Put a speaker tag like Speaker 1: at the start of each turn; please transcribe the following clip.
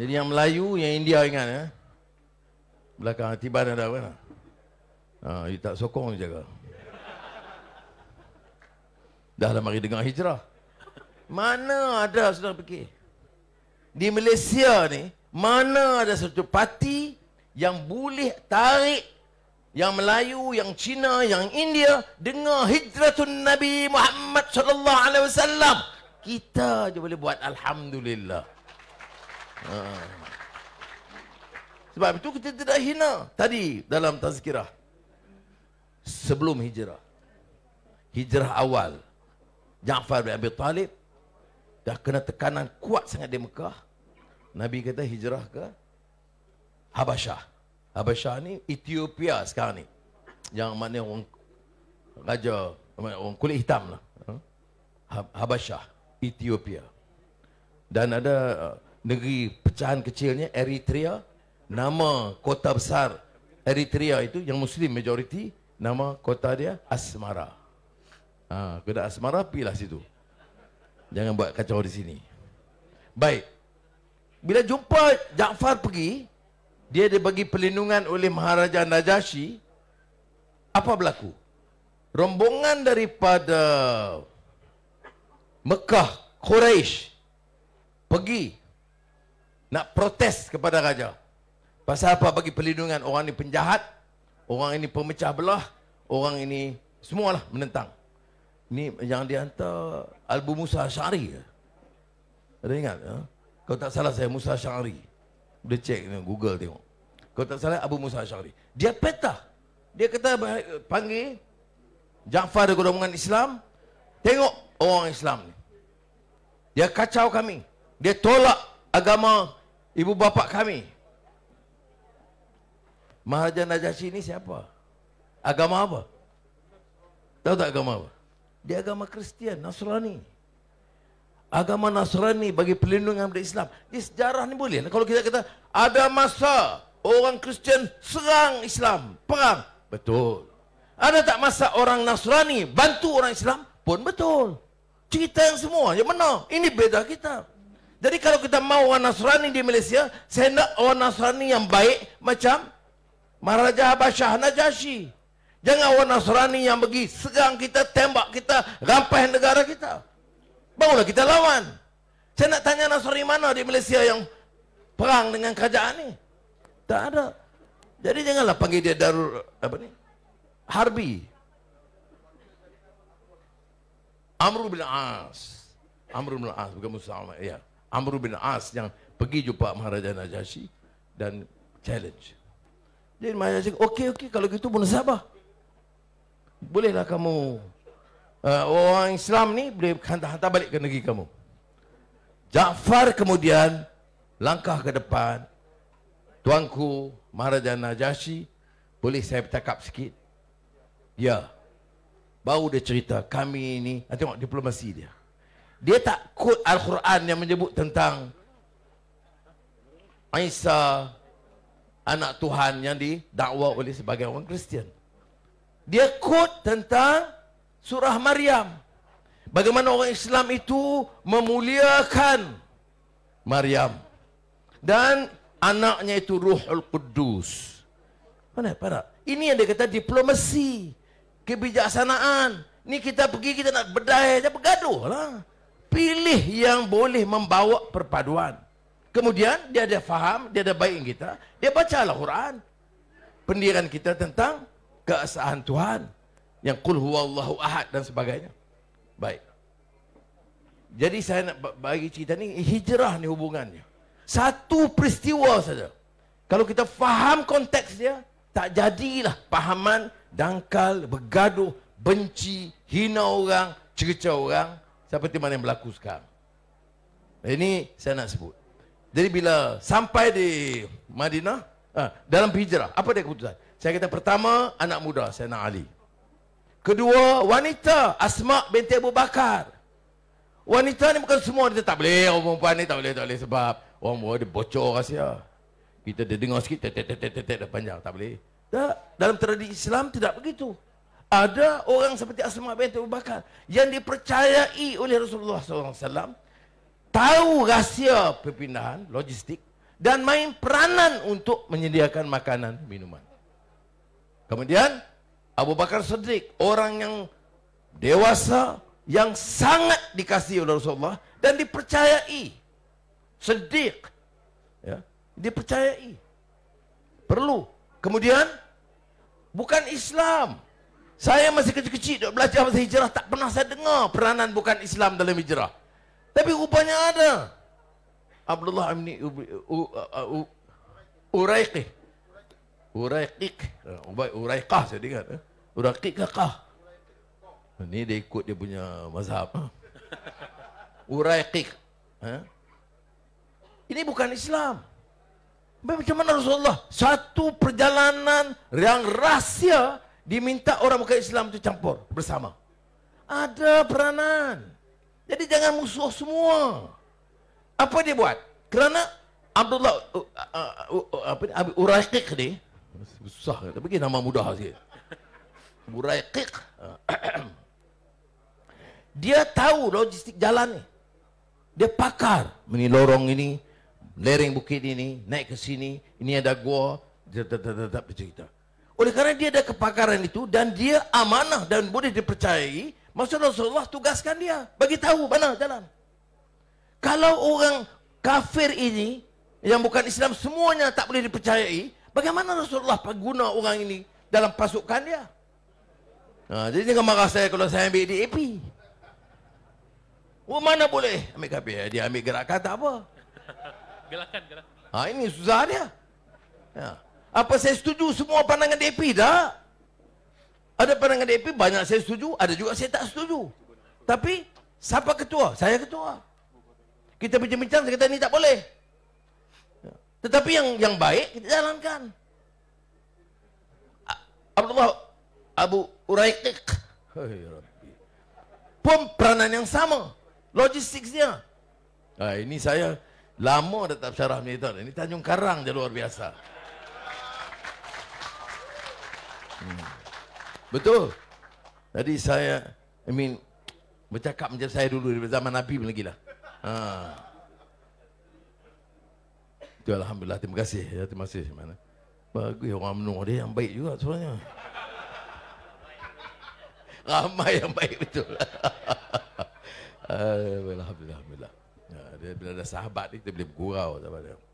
Speaker 1: Jadi yang Melayu, yang India ingat eh? Belakang tiba dah apa nak? Ha, you tak sokong juga Dah lama mari dengar hijrah. Mana ada saudara fikir? Di Malaysia ni, mana ada satu parti yang boleh tarik yang Melayu, yang Cina, yang India dengar hijratun Nabi Muhammad sallallahu alaihi wasallam. Kita je boleh buat alhamdulillah. Ha. Sebab itu kita tidak hina tadi dalam tazkirah sebelum hijrah. Hijrah awal Jaafar bin Abi Talib dah kena tekanan kuat sangat di Mekah. Nabi kata hijrah ke Habasyah. Habasyah ni Ethiopia sekarang ni. Yang mana orang raja orang kulit hitam lah. Ha? Ha, Habasyah, Ethiopia. Dan ada negeri pecahan kecilnya Eritrea nama kota besar Eritrea itu yang muslim majoriti nama kota dia Asmara ha, kena Asmara pergilah situ jangan buat kacau di sini baik bila jumpa Jaafar pergi dia dibagi perlindungan oleh Maharaja Najashi apa berlaku rombongan daripada Mekah Quraisy pergi nak protes kepada raja. Pasal apa bagi perlindungan orang ini penjahat, orang ini pemecah belah, orang ini semualah menentang. Ini yang dihantar album Musa Syari. Ada ingat? Ya? Ha? Kau tak salah saya Musa Syari. Dia cek ni, Google tengok. Kau tak salah Abu Musa Syari. Dia petah. Dia kata panggil Jafar dari golongan Islam. Tengok orang Islam ni. Dia kacau kami. Dia tolak agama ibu bapa kami. Maharaja Najasyi ini siapa? Agama apa? Tahu tak agama apa? Dia agama Kristian, Nasrani. Agama Nasrani bagi perlindungan daripada Islam. Ini sejarah ni boleh. Lah kalau kita kata ada masa orang Kristian serang Islam, perang. Betul. Ada tak masa orang Nasrani bantu orang Islam? Pun betul. Cerita yang semua yang mana? Ini beda kita. Jadi kalau kita mau orang Nasrani di Malaysia, saya nak orang Nasrani yang baik macam Maharaja Habasyah Najasyi. Jangan orang Nasrani yang pergi serang kita, tembak kita, rampas negara kita. Barulah kita lawan. Saya nak tanya Nasrani mana di Malaysia yang perang dengan kerajaan ni? Tak ada. Jadi janganlah panggil dia Darul apa ni? Harbi. Amr bin As. Amr bin As bukan Musa Ya. Yeah. Amr bin As yang pergi jumpa Maharaja Najasyi dan challenge. Jadi Maharaja Najasyi, okey okey kalau gitu bunuh Sabah. Bolehlah kamu uh, orang Islam ni boleh hantar, hantar balik ke negeri kamu. Jaafar kemudian langkah ke depan. Tuanku Maharaja Najasyi boleh saya bercakap sikit? Ya. Baru dia cerita kami ini, tengok diplomasi dia dia tak quote Al-Quran yang menyebut tentang Isa anak Tuhan yang didakwa oleh sebagai orang Kristian. Dia quote tentang surah Maryam. Bagaimana orang Islam itu memuliakan Maryam dan anaknya itu Ruhul Kudus. Mana para? Ini yang dia kata diplomasi, kebijaksanaan. Ni kita pergi kita nak berdaya, jangan bergaduh lah pilih yang boleh membawa perpaduan. Kemudian dia ada faham, dia ada baik kita, dia baca bacalah Quran. Pendirian kita tentang keesaan Tuhan yang qul huwallahu ahad dan sebagainya. Baik. Jadi saya nak bagi cerita ni hijrah ni hubungannya. Satu peristiwa saja. Kalau kita faham konteks dia, tak jadilah pahaman dangkal, bergaduh, benci, hina orang, cerca orang, seperti mana yang berlaku sekarang. Eh, ini saya nak sebut. Jadi bila sampai di Madinah, ah, dalam hijrah, apa dia keputusan? Saya kata pertama, anak muda saya nak Ali. Kedua, wanita Asma binti Abu Bakar. Wanita ni bukan semua dia tak boleh, orang perempuan ni tak boleh, tak boleh sebab orang buat dia bocor rahsia. Kita dia dengar sikit, tetek, tetek, tetek, panjang, tak boleh. dalam tradisi Islam tidak begitu ada orang seperti Asma binti Abu Bakar yang dipercayai oleh Rasulullah SAW tahu rahsia perpindahan logistik dan main peranan untuk menyediakan makanan minuman. Kemudian Abu Bakar Siddiq orang yang dewasa yang sangat dikasihi oleh Rasulullah dan dipercayai Siddiq ya dipercayai perlu kemudian bukan Islam saya masih kecil-kecil duk belajar pasal hijrah tak pernah saya dengar peranan bukan Islam dalam hijrah. Tapi rupanya ada. Abdullah bin Uraiqi. Uraiqik. Ubay Uraiqah saya dengar. Eh. Uraiqik kah? Ini dia ikut dia punya mazhab. Eh. Uraiqik. Eh. Ini bukan Islam. Bagaimana Rasulullah? Satu perjalanan yang rahsia diminta orang bukan Islam itu campur bersama. Ada peranan. Jadi jangan musuh semua. Apa dia buat? Kerana Abdullah uh, uh, uh, apa ni? Abi Uraiqiq ni susah tapi bagi nama mudah sikit. Uraiqiq. dia tahu logistik jalan ni. Dia pakar ini lorong ini, lereng bukit ini, naik ke sini, ini ada gua, dia tetap cerita. Oleh kerana dia ada kepakaran itu dan dia amanah dan boleh dipercayai, maka Rasulullah tugaskan dia bagi tahu mana jalan. Kalau orang kafir ini yang bukan Islam semuanya tak boleh dipercayai, bagaimana Rasulullah guna orang ini dalam pasukan dia? Nah, ha, jadi jangan marah saya kalau saya ambil di AP. Oh, mana boleh ambil kafir? Eh, dia ambil gerakan tak apa. Gerakan, gerakan. Ha, ini susah dia. Ya. Apa saya setuju semua pandangan DAP? Tak. Ada pandangan DAP, banyak saya setuju, ada juga saya tak setuju. Tapi, siapa ketua? Saya ketua. Kita bincang-bincang, kita ini tak boleh. Tetapi yang yang baik, kita jalankan. Abdullah Abu Uraiqik. Pun peranan yang sama. Logistiknya. Nah, ini saya lama dah tak syarah ni. Ini Tanjung Karang je luar Biasa. Hmm. Betul. Tadi saya, I mean, bercakap macam saya dulu dari zaman Nabi pun lagi lah. Ha. Itu Alhamdulillah, terima kasih. Ya, terima kasih. Mana? Bagus orang menung dia yang baik juga sebenarnya. Ramai yang baik betul. Alhamdulillah, Alhamdulillah. Ya, dia, bila ada sahabat ni, kita boleh bergurau sama dia.